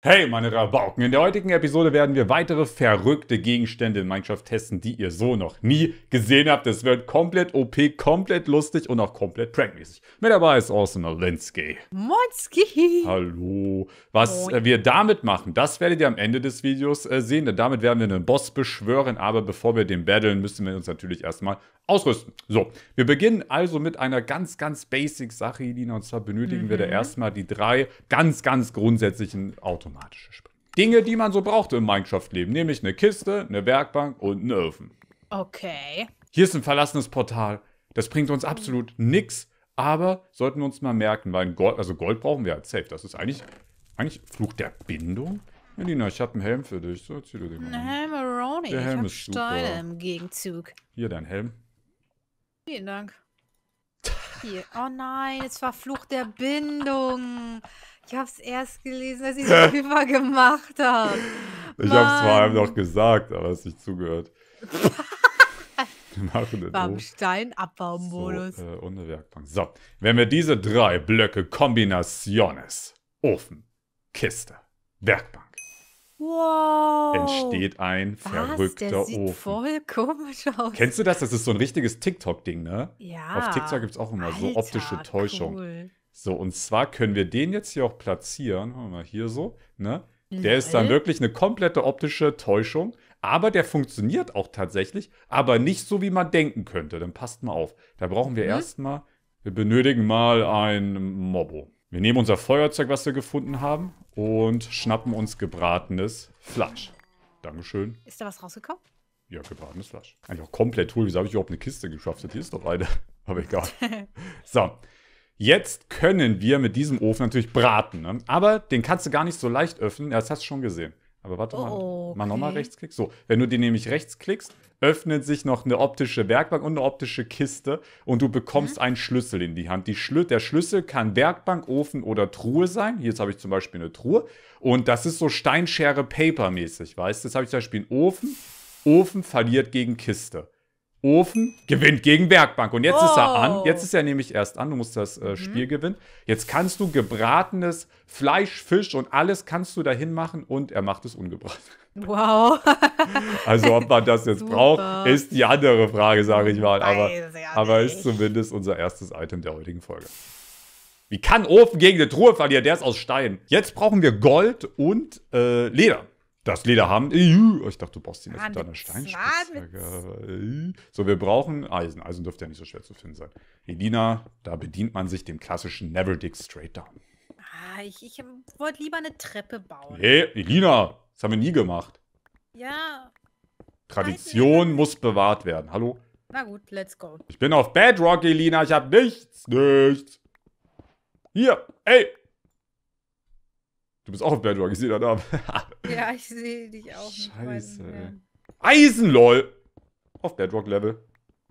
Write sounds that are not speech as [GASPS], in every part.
Hey meine Rabauken, in der heutigen Episode werden wir weitere verrückte Gegenstände in Minecraft testen, die ihr so noch nie gesehen habt. Es wird komplett OP, komplett lustig und auch komplett prankmäßig. Mit dabei ist Awesome Alinsky. Moinski. Hallo. Was Moin. wir damit machen, das werdet ihr am Ende des Videos äh, sehen, denn damit werden wir einen Boss beschwören. Aber bevor wir den battlen, müssen wir uns natürlich erstmal ausrüsten. So, wir beginnen also mit einer ganz, ganz basic Sache, Elina. Und zwar benötigen mhm. wir da mhm. erstmal die drei ganz, ganz grundsätzlichen Autos automatische Springen. Dinge, die man so brauchte im Minecraft-Leben, nämlich eine Kiste, eine Werkbank und einen Öfen. Okay. Hier ist ein verlassenes Portal. Das bringt uns absolut nichts, aber sollten wir uns mal merken, weil Gold, also Gold brauchen wir als safe. Das ist eigentlich, eigentlich Fluch der Bindung. Ja, Nina, ich habe einen Helm für dich. So, zieh dir den mal. Ein Helm, Roni. Der Helm ich ist Steine super. im Gegenzug. Hier, dein Helm. Vielen Dank. Hier. Oh nein, es war Fluch der Bindung. Ich habe es erst gelesen, als ich es [LAUGHS] drüber gemacht habe. Ich habe es vor allem noch gesagt, aber es nicht zugehört. [LAUGHS] Wir machen das Beim Steinabbau-Modus. So, äh, ohne Werkbank. So, wenn wir diese drei Blöcke Kombinationes, Ofen, Kiste, Werkbank, Wow. Entsteht ein Was? verrückter Der sieht Ofen. voll komisch aus. Kennst du das? Das ist so ein richtiges TikTok-Ding, ne? Ja. Auf TikTok gibt es auch immer Alter, so optische Täuschung. Cool. So, und zwar können wir den jetzt hier auch platzieren. Machen wir mal hier so, ne? Der ist dann wirklich eine komplette optische Täuschung. Aber der funktioniert auch tatsächlich, aber nicht so, wie man denken könnte. Dann passt mal auf. Da brauchen wir mhm. erstmal, wir benötigen mal ein Mobbo. Wir nehmen unser Feuerzeug, was wir gefunden haben, und schnappen uns gebratenes Fleisch. Dankeschön. Ist da was rausgekommen? Ja, gebratenes Fleisch. Eigentlich auch komplett hohl. Wieso habe ich überhaupt eine Kiste geschafft? Hier ist doch eine. [LAUGHS] Aber egal. [LAUGHS] so, Jetzt können wir mit diesem Ofen natürlich braten. Ne? Aber den kannst du gar nicht so leicht öffnen. Das hast du schon gesehen. Aber warte mal, oh, okay. mal nochmal rechtsklick. So, wenn du den nämlich rechtsklickst, öffnet sich noch eine optische Werkbank und eine optische Kiste und du bekommst mhm. einen Schlüssel in die Hand. Die Schlü der Schlüssel kann Werkbank, Ofen oder Truhe sein. Hier Jetzt habe ich zum Beispiel eine Truhe und das ist so Steinschere Paper mäßig, weißt du? Jetzt habe ich zum Beispiel einen Ofen. Ofen verliert gegen Kiste. Ofen gewinnt gegen Werkbank. Und jetzt oh. ist er an. Oh. Jetzt ist er nämlich erst an. Du musst das äh, mhm. Spiel mhm. gewinnen. Jetzt kannst du gebratenes Fleisch, Fisch und alles kannst du dahin machen. Und er macht es ungebraten. Wow. [LAUGHS] also ob man das jetzt Super. braucht, ist die andere Frage, sage ich mal. Aber, aber ist zumindest unser erstes Item der heutigen Folge. Wie kann Ofen gegen eine Truhe verlieren? Der ist aus Stein. Jetzt brauchen wir Gold und äh, Leder. Das Leder haben. Ich dachte, du brauchst ihn jetzt mit deiner Steinspitzhacke. So, wir brauchen Eisen. Eisen dürfte ja nicht so schwer zu finden sein. Elina, da bedient man sich dem klassischen Never Dig Straight Down. Ah, ich, ich wollte lieber eine Treppe bauen. Nee, hey, Elina, das haben wir nie gemacht. Ja. Tradition muss bewahrt werden. Hallo? Na gut, let's go. Ich bin auf Bedrock, Elina. Ich hab nichts. Nichts. Hier. Ey, Du bist auch auf Bedrock, ich sehe deinen Namen. ja, ich sehe dich auch Scheiße. Eisen, lol. Auf Bedrock-Level.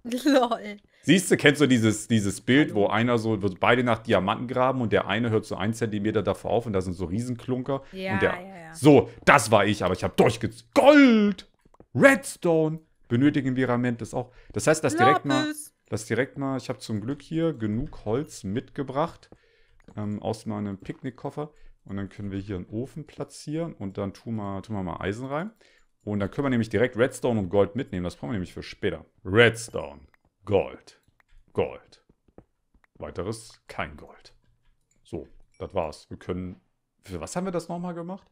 [LAUGHS] Lol. Siehst du, kennst du dieses, dieses Bild, wo einer so, wo beide nach Diamanten graben und der eine hört so einen Zentimeter davor auf und da sind so Riesenklunker. Ja, der, ja, ja. So, das war ich, aber ich habe durchgezogen. Gold! Redstone! Benötigen wir Rament, das auch. Das heißt, das direkt mal, das direkt mal, ich habe zum Glück hier genug Holz mitgebracht ähm, aus meinem Picknickkoffer. Und dann können wir hier einen Ofen platzieren und dann tun wir, tun wir mal Eisen rein. Und dann können wir nämlich direkt Redstone und Gold mitnehmen. Das brauchen wir nämlich für später. Redstone, Gold, Gold. Weiteres kein Gold. So, das war's. Wir können... Für was haben wir das nochmal gemacht?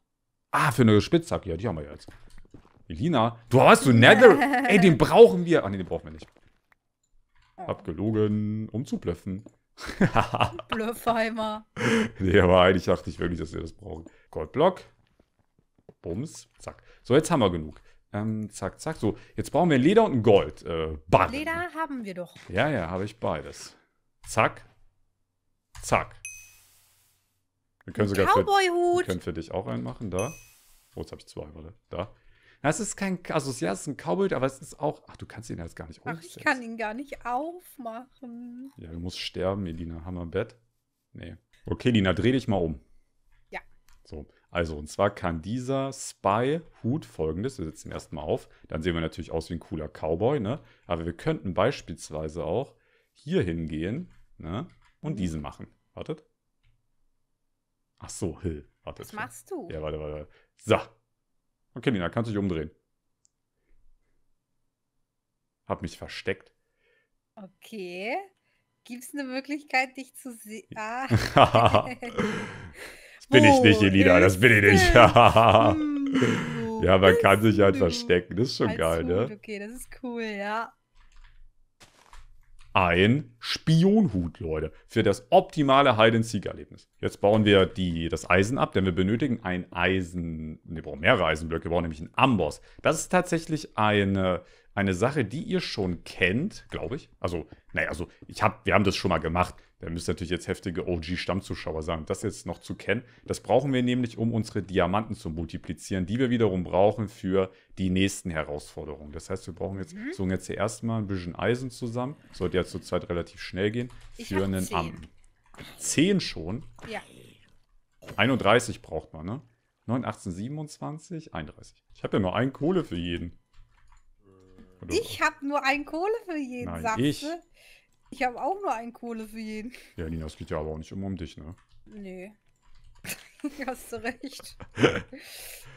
Ah, für eine Spitzhacke. Ja, die haben wir jetzt. Elina, du hast du Nether... Ey, den brauchen wir. Ah, nee, den brauchen wir nicht. Hab gelogen, um zu blöffen. [LAUGHS] Blöffheimer. Nee, aber eigentlich dachte ich wirklich, dass wir das brauchen. Goldblock. Bums. Zack. So, jetzt haben wir genug. Ähm, zack, zack. So, jetzt brauchen wir Leder und ein Gold. Äh, Barren. Leder haben wir doch. Ja, ja, habe ich beides. Zack. Zack. Wir können sogar für, wir können für dich auch einen machen. Da. Oh, jetzt habe ich zwei, warte. Da. Das ist kein, also ja, es ist ein Cowboy, aber es ist auch, ach, du kannst ihn jetzt gar nicht aufmachen. Ach, ich kann ihn gar nicht aufmachen. Ja, du musst sterben, Elina. Hammerbett? Nee. Okay, Elina, dreh dich mal um. Ja. So, also, und zwar kann dieser Spy-Hut folgendes, wir setzen ihn erstmal auf, dann sehen wir natürlich aus wie ein cooler Cowboy, ne? Aber wir könnten beispielsweise auch hier hingehen, ne? Und mhm. diesen machen. Wartet. Ach so, Hill. Wartet. Was machst du? Ja, warte, warte. So, Okay, Nina, kannst du dich umdrehen. Hab mich versteckt. Okay. Gibt es eine Möglichkeit, dich zu sehen? Ah. das bin oh, ich nicht, Elina, das bin ich nicht. [LAUGHS] ja, man kann sich halt verstecken, das ist schon Als geil, Hut. ne? Okay, das ist cool, ja ein Spionhut, Leute, für das optimale Hide-and-Seek-Erlebnis. Jetzt bauen wir die, das Eisen ab, denn wir benötigen ein Eisen, wir brauchen mehrere Eisenblöcke, wir brauchen nämlich einen Amboss. Das ist tatsächlich eine, eine Sache, die ihr schon kennt, glaube ich. Also, naja, also ich hab, wir haben das schon mal gemacht. Da müssen natürlich jetzt heftige OG-Stammzuschauer sein. Das jetzt noch zu kennen, das brauchen wir nämlich, um unsere Diamanten zu multiplizieren, die wir wiederum brauchen für die nächsten Herausforderungen. Das heißt, wir brauchen jetzt, mhm. so jetzt hier erstmal ein bisschen Eisen zusammen. Sollte ja zurzeit relativ schnell gehen. Ich für einen zehn. 10 schon? Ja. 31 braucht man, ne? 9, 18, 27, 31. Ich habe ja nur ein Kohle für jeden. Oder? Ich habe nur ein Kohle für jeden, Nein, sagst ich. du? Ich habe auch nur ein Kohle für jeden. Ja, Nina, es geht ja aber auch nicht immer um dich, ne? Nee. [LAUGHS] Hast du recht. [LAUGHS]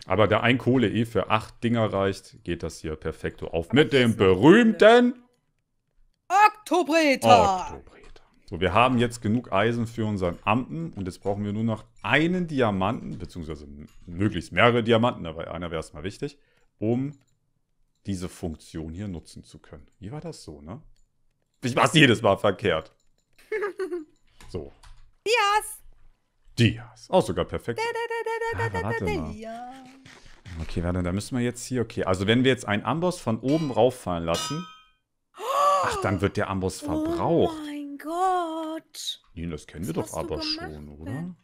aber da ein Kohle eh für acht Dinger reicht, geht das hier perfekt auf. Aber mit dem berühmten Oktobreter. So, wir haben jetzt genug Eisen für unseren Amten und jetzt brauchen wir nur noch einen Diamanten, beziehungsweise möglichst mehrere Diamanten, aber einer wäre erstmal wichtig, um diese Funktion hier nutzen zu können. Wie war das so, ne? Ich mach's jedes Mal verkehrt. [LAUGHS] So. Dias. Dias. Auch sogar perfekt. Okay, warte, da müssen wir jetzt hier, okay. Also wenn wir jetzt einen Amboss von oben rauffallen lassen, ach, dann wird der Amboss oh verbraucht. Oh mein Gott. Nee, das kennen Was wir doch aber schon, oder?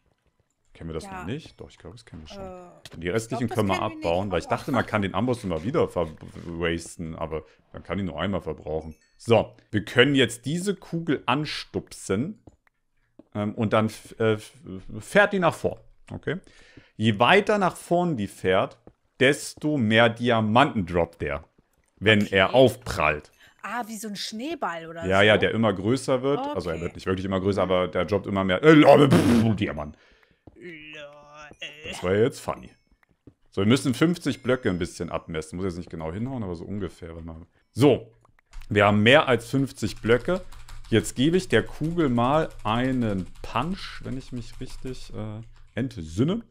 Kennen wir das ja. noch nicht? Doch, ich glaube, das kennen wir schon. Äh, die restlichen glaub, können wir abbauen, wir weil ich dachte, man kann [LAUGHS] den Amboss immer wieder wasten, aber man kann ihn nur einmal verbrauchen. So, wir können jetzt diese Kugel anstupsen ähm, und dann äh, fährt die nach vorn. Okay? Je weiter nach vorn die fährt, desto mehr Diamanten droppt der, wenn okay. er aufprallt. Ah, wie so ein Schneeball oder ja, so? Ja, ja, der immer größer wird. Okay. Also er wird nicht wirklich immer größer, aber der droppt immer mehr. Äh, oh, Diamanten. Äh. Das war ja jetzt funny. So, wir müssen 50 Blöcke ein bisschen abmessen. Muss jetzt nicht genau hinhauen, aber so ungefähr. So, wir haben mehr als 50 Blöcke. Jetzt gebe ich der Kugel mal einen Punch, wenn ich mich richtig äh, entsinne.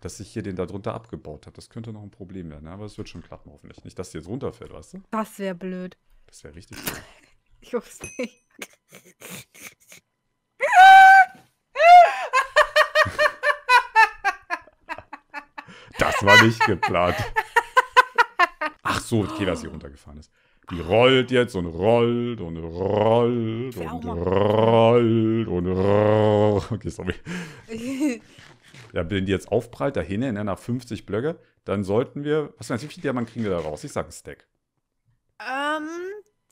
Dass ich hier den da drunter abgebaut habe. Das könnte noch ein Problem werden, aber es wird schon klappen, hoffentlich. Nicht, dass die jetzt runterfällt, weißt du? Das wäre blöd. Das wäre richtig blöd. [LAUGHS] ich hoffe es nicht. [LAUGHS] Das war nicht geplant. Ach so, okay, dass sie runtergefahren ist. Die rollt jetzt und rollt und rollt und rollt und rollt. Okay, sorry. [LAUGHS] Ja, wenn die jetzt aufprallt, dahin, in ne, der nach 50 Blöcke, dann sollten wir. Was meinst du, wie viel Diamant kriegen wir da raus? Ich sage Stack. Ähm,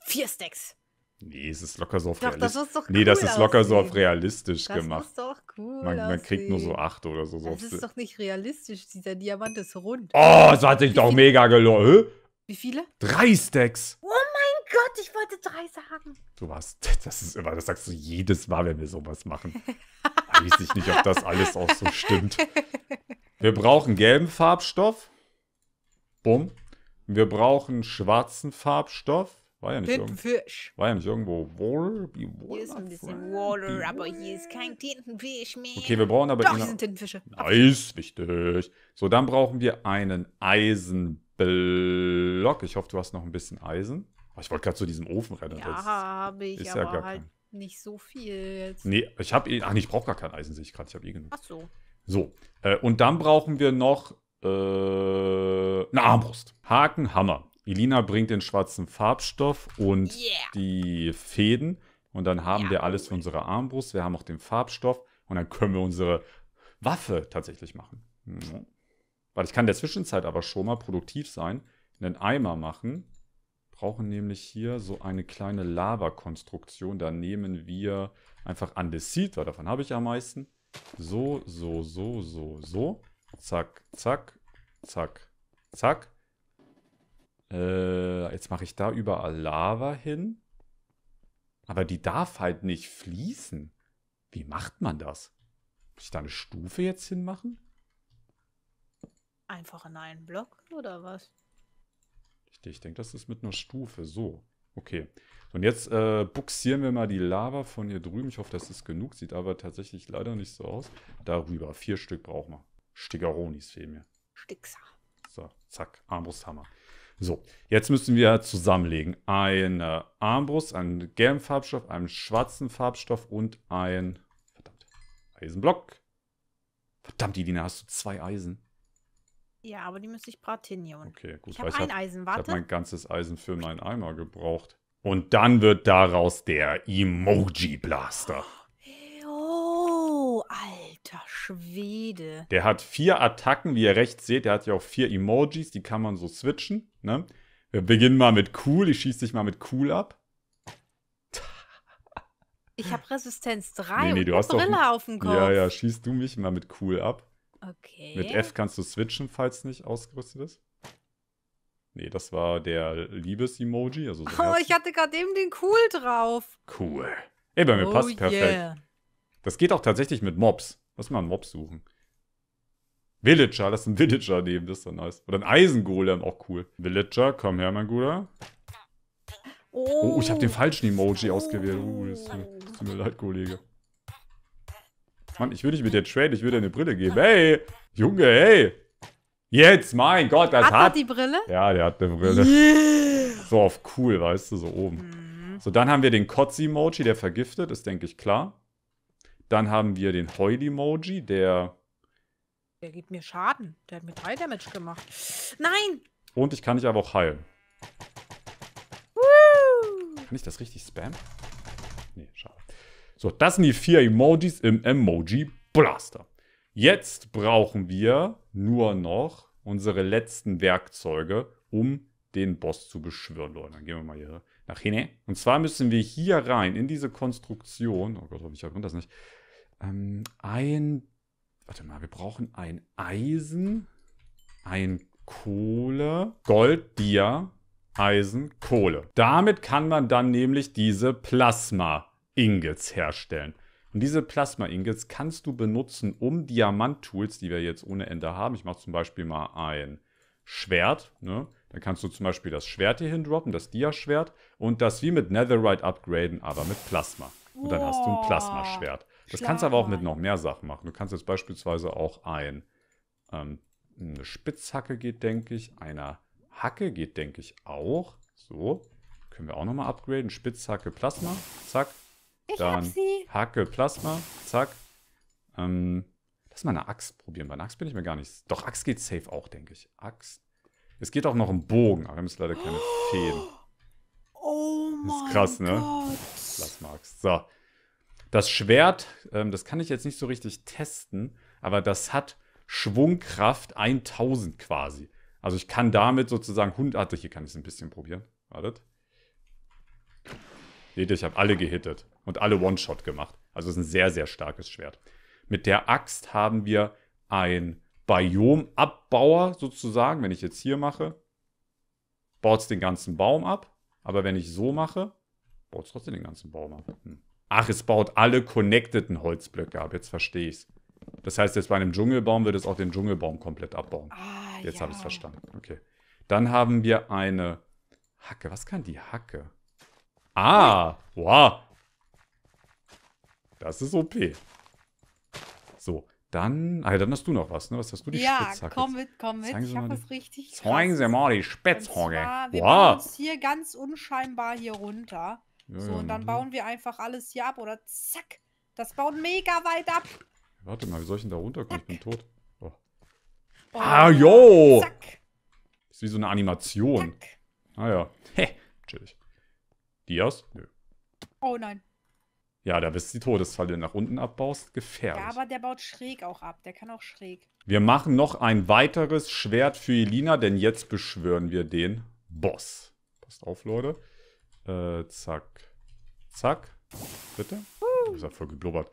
vier Stacks. Nee, es ist locker so auf doch, realistisch. Das ist doch cool nee, das ist locker aussehen. so auf realistisch das gemacht. Das ist doch cool. Man, man kriegt nur so acht oder so. so das also ist doch nicht realistisch. Dieser Diamant ist rund. Oh, das hat sich doch mega gelohnt. Wie viele? Drei Stacks. Oh mein Gott, ich wollte drei sagen. Du warst, [LAUGHS] das ist immer, das sagst du jedes Mal, wenn wir sowas machen. Weiß ich nicht, ob das alles auch so stimmt. [LAUGHS] Wir brauchen gelben Farbstoff. Bumm. Wir brauchen schwarzen Farbstoff. War ja nicht, Tintenfisch. Irgendwo, war ja nicht irgendwo Wall, Hier ist ein bisschen Waller, aber hier ist kein Tintenfisch mehr. Okay, wir brauchen aber... Doch, hier sind Tintenfische. Nice, wichtig. So, dann brauchen wir einen Eisenblock. Ich hoffe, du hast noch ein bisschen Eisen. Oh, ich wollte gerade zu diesem Ofen rennen. Ja, habe ich, ist aber ja gar halt kein. nicht so viel jetzt. Nee, ich habe... Eh, ach ich brauche gar kein Eisen, sehe ich gerade. Ich habe eh genug. Ach so. So, äh, und dann brauchen wir noch äh, eine Armbrust. Haken, Hammer. Elina bringt den schwarzen Farbstoff und yeah. die Fäden. Und dann haben ja. wir alles für unsere Armbrust. Wir haben auch den Farbstoff. Und dann können wir unsere Waffe tatsächlich machen. Weil ich kann in der Zwischenzeit aber schon mal produktiv sein. Einen Eimer machen. Brauchen nämlich hier so eine kleine Lava-Konstruktion. Da nehmen wir einfach Andesit, weil davon habe ich am meisten. So, so, so, so, so. Zack, zack, zack, zack. Äh, jetzt mache ich da überall Lava hin. Aber die darf halt nicht fließen. Wie macht man das? Muss ich da eine Stufe jetzt hinmachen? Einfach in einen Block oder was? Ich, ich denke, das ist mit einer Stufe. So. Okay. Und jetzt äh, buxieren wir mal die Lava von hier drüben. Ich hoffe, das ist genug. Sieht aber tatsächlich leider nicht so aus. Darüber. Vier Stück brauchen wir. Stigaronis fehlen mir. Stixer. So, zack. Armbrusthammer. So, jetzt müssen wir zusammenlegen. Eine äh, Armbrust, einen gelben Farbstoff, einen schwarzen Farbstoff und ein verdammt, Eisenblock. Verdammt, Idina, hast du zwei Eisen? Ja, aber die müsste ich bratinieren. Okay, gut. Ich habe ein hab, Eisen, warte. Ich habe mein ganzes Eisen für meinen Eimer gebraucht. Und dann wird daraus der Emoji-Blaster. Alter Schwede. Der hat vier Attacken, wie ihr rechts seht. Der hat ja auch vier Emojis, die kann man so switchen. Ne? Wir beginnen mal mit cool. Ich schieße dich mal mit cool ab. Ich habe Resistenz 3 nee, nee, du und hast Brille doch, auf dem Kopf. Ja, ja, schießt du mich mal mit cool ab. Okay. Mit F kannst du switchen, falls nicht ausgerüstet ist. Nee, das war der Liebes-Emoji. Also so [LAUGHS] oh, ich hatte gerade eben den cool drauf. Cool. Ey, bei mir oh passt yeah. perfekt. Das geht auch tatsächlich mit Mobs. Lass mal einen Mob suchen. Villager, lass einen Villager nehmen, das ist doch nice. Oder ein Eisengolem, auch cool. Villager, komm her, mein Guter. Oh, ich habe den oh. falschen Emoji ausgewählt. Uh, das tut mir leid, Kollege. Mann, ich würde nicht mit dir traden, ich würde dir eine Brille geben. Hey, Junge, hey. Jetzt, mein Gott, das hat... Hat die Brille? Ja, der hat eine Brille. Yeah. So auf cool, weißt du, so oben. Mhm. So, dann haben wir den Kotz-Emoji, der vergiftet, ist, denke ich, klar. Dann haben wir den Heul Emoji, der. Der gibt mir Schaden. Der hat mir 3 Damage gemacht. Nein! Und ich kann dich aber auch heilen. Woo! Kann ich das richtig spammen? Nee, schade. So, das sind die vier Emojis im Emoji Blaster. Jetzt brauchen wir nur noch unsere letzten Werkzeuge, um den Boss zu beschwören, Leute. Dann gehen wir mal hier nach hinten. Und zwar müssen wir hier rein, in diese Konstruktion. Oh Gott, ich habe das nicht. Ähm, ein, warte mal, wir brauchen ein Eisen, ein Kohle, Gold, Dia, Eisen, Kohle. Damit kann man dann nämlich diese Plasma-Ingots herstellen. Und diese Plasma-Ingots kannst du benutzen, um Diamant-Tools, die wir jetzt ohne Ende haben. Ich mache zum Beispiel mal ein Schwert. Ne? Dann kannst du zum Beispiel das Schwert hier hindroppen, das Dia-Schwert. Und das wie mit Netherite upgraden, aber mit Plasma. Und dann hast du ein Plasma-Schwert. Das kannst du aber auch mit noch mehr Sachen machen. Du kannst jetzt beispielsweise auch ein, ähm, eine Spitzhacke geht, denke ich. Eine Hacke geht, denke ich, auch. So, können wir auch nochmal upgraden. Spitzhacke Plasma, zack. Ich Dann hab sie. Hacke Plasma, zack. Ähm, lass mal eine Axt probieren. Bei einer Axt bin ich mir gar nicht... Doch, Axt geht safe auch, denke ich. Axt. Es geht auch noch im Bogen, aber wir haben jetzt leider keine [GASPS] oh. Feen. Oh mein Gott. Das ist krass, ne? Gott. Plasma Axt. So. Das Schwert, ähm, das kann ich jetzt nicht so richtig testen, aber das hat Schwungkraft 1000 quasi. Also ich kann damit sozusagen hundartig, ah, hier kann ich es ein bisschen probieren. Wartet. Seht ihr, ich habe alle gehittet und alle One-Shot gemacht. Also es ist ein sehr, sehr starkes Schwert. Mit der Axt haben wir ein Biomabbauer sozusagen. Wenn ich jetzt hier mache, baut es den ganzen Baum ab. Aber wenn ich so mache, baut es trotzdem den ganzen Baum ab. Hm. Ach, es baut alle connecteden Holzblöcke ab. Jetzt verstehe ich es. Das heißt, jetzt bei einem Dschungelbaum wird es auch den Dschungelbaum komplett abbauen. Ah, jetzt ja. habe ich es verstanden. Okay. Dann haben wir eine Hacke. Was kann die Hacke? Ah, wow. Das ist OP. So, dann... Ah, dann hast du noch was, ne? Was hast du? Die ja, Spitzhacke. komm mit, komm mit. Zeigen ich habe was richtig Zeigen Sie mal die Spitzhacke. Wow. Wir wow. uns hier ganz unscheinbar hier runter. Ja, so, ja, und dann bauen wir einfach alles hier ab oder zack. Das baut mega weit ab. Warte mal, wie soll ich denn da runterkommen? Zack. Ich bin tot. Oh. Oh, ah, yo! Zack. Ist wie so eine Animation. Zack. Ah ja. Hä, chillig. Die aus? Nö. Oh nein. Ja, da bist du die Todesfalle nach unten abbaust, gefährlich. Ja, aber der baut schräg auch ab. Der kann auch schräg. Wir machen noch ein weiteres Schwert für Elina, denn jetzt beschwören wir den Boss. Passt auf, Leute. Äh, zack. Zack. Bitte? Das hat voll geblubbert.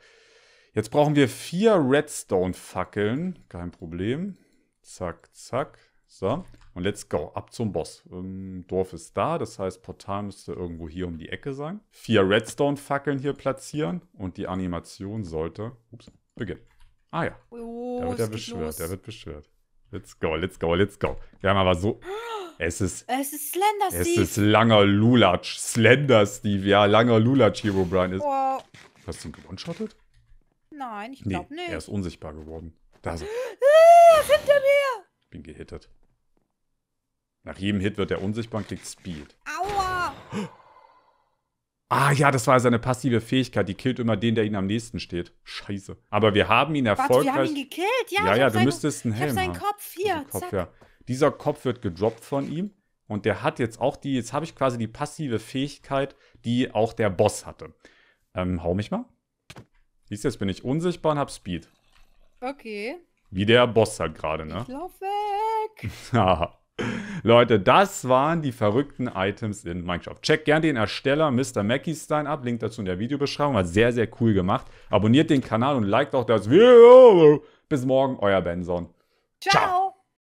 Jetzt brauchen wir vier Redstone-Fackeln. Kein Problem. Zack, zack. So. Und let's go. Ab zum Boss. Ähm, Dorf ist da. Das heißt, Portal müsste irgendwo hier um die Ecke sein. Vier Redstone-Fackeln hier platzieren. Und die Animation sollte... Ups. Beginnen. Ah ja. Oh, der wird beschwert. beschwört. Der wird beschwert. Let's go, let's go, let's go. Wir haben aber so... Ah. Es ist. Es ist Slender Steve. Es ist langer Lulatsch. Slender Steve, ja, langer Lulatsch Hero Brian ist. Wow. Hast du ihn gewonshottet? Nein, ich glaube nee, nicht. Er ist unsichtbar geworden. Da ist er. Ah, hinter mir! Ich bin gehittet. Nach jedem Hit wird er unsichtbar und kriegt Speed. Aua! Ah ja, das war seine passive Fähigkeit. Die killt immer den, der ihn am nächsten steht. Scheiße. Aber wir haben ihn erfolgreich... Warte, wir haben ihn gekillt? Ja, ja, ja du seinen, müsstest einen Helm ich hab seinen haben. Kopf hier. Also Kopf, zack. ja. Dieser Kopf wird gedroppt von ihm und der hat jetzt auch die, jetzt habe ich quasi die passive Fähigkeit, die auch der Boss hatte. Ähm, hau mich mal. Siehst du, jetzt bin ich unsichtbar und habe Speed. Okay. Wie der Boss halt gerade, ne? Ich lauf weg. [LAUGHS] Leute, das waren die verrückten Items in Minecraft. Checkt gern den Ersteller Mr. Mackie Stein ab. Link dazu in der Videobeschreibung. War sehr, sehr cool gemacht. Abonniert den Kanal und liked auch das Video. Bis morgen, euer Benson. Ciao. Ciao.